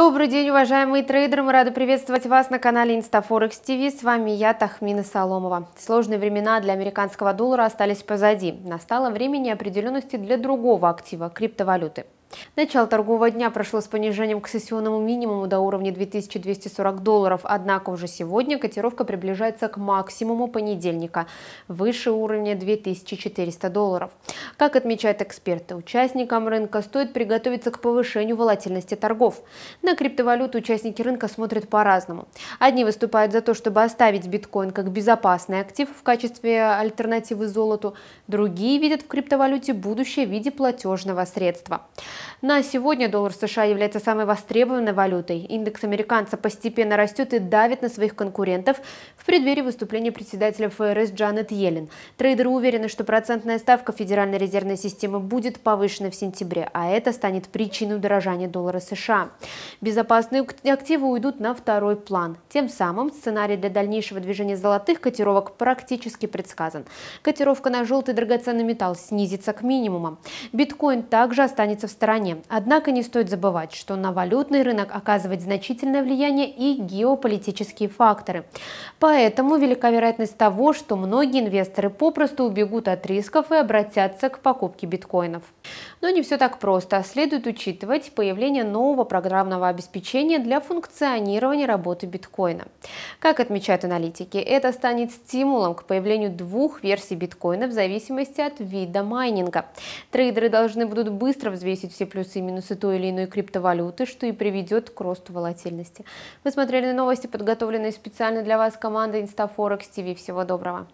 Добрый день, уважаемые трейдеры! Мы рады приветствовать вас на канале InstaForex TV. С вами я, Тахмина Соломова. Сложные времена для американского доллара остались позади. Настало время неопределенности для другого актива – криптовалюты. Начало торгового дня прошло с понижением к сессионному минимуму до уровня 2240 долларов, однако уже сегодня котировка приближается к максимуму понедельника, выше уровня 2400 долларов. Как отмечают эксперты, участникам рынка стоит приготовиться к повышению волатильности торгов. На криптовалюту участники рынка смотрят по-разному. Одни выступают за то, чтобы оставить биткоин как безопасный актив в качестве альтернативы золоту, другие видят в криптовалюте будущее в виде платежного средства. На сегодня доллар США является самой востребованной валютой. Индекс американца постепенно растет и давит на своих конкурентов в преддверии выступления председателя ФРС Джанет Йеллен. Трейдеры уверены, что процентная ставка Федеральной резервной системы будет повышена в сентябре, а это станет причиной удорожания доллара США. Безопасные активы уйдут на второй план. Тем самым сценарий для дальнейшего движения золотых котировок практически предсказан. Котировка на желтый драгоценный металл снизится к минимуму. Биткоин также останется в стороне стороне. Однако не стоит забывать, что на валютный рынок оказывает значительное влияние и геополитические факторы. Поэтому велика вероятность того, что многие инвесторы попросту убегут от рисков и обратятся к покупке биткоинов. Но не все так просто. Следует учитывать появление нового программного обеспечения для функционирования работы биткоина. Как отмечают аналитики, это станет стимулом к появлению двух версий биткоина в зависимости от вида майнинга. Трейдеры должны будут быстро взвесить все плюсы и минусы той или иной криптовалюты, что и приведет к росту волатильности. Вы смотрели новости, подготовленные специально для вас командой InstaForex TV. Всего доброго!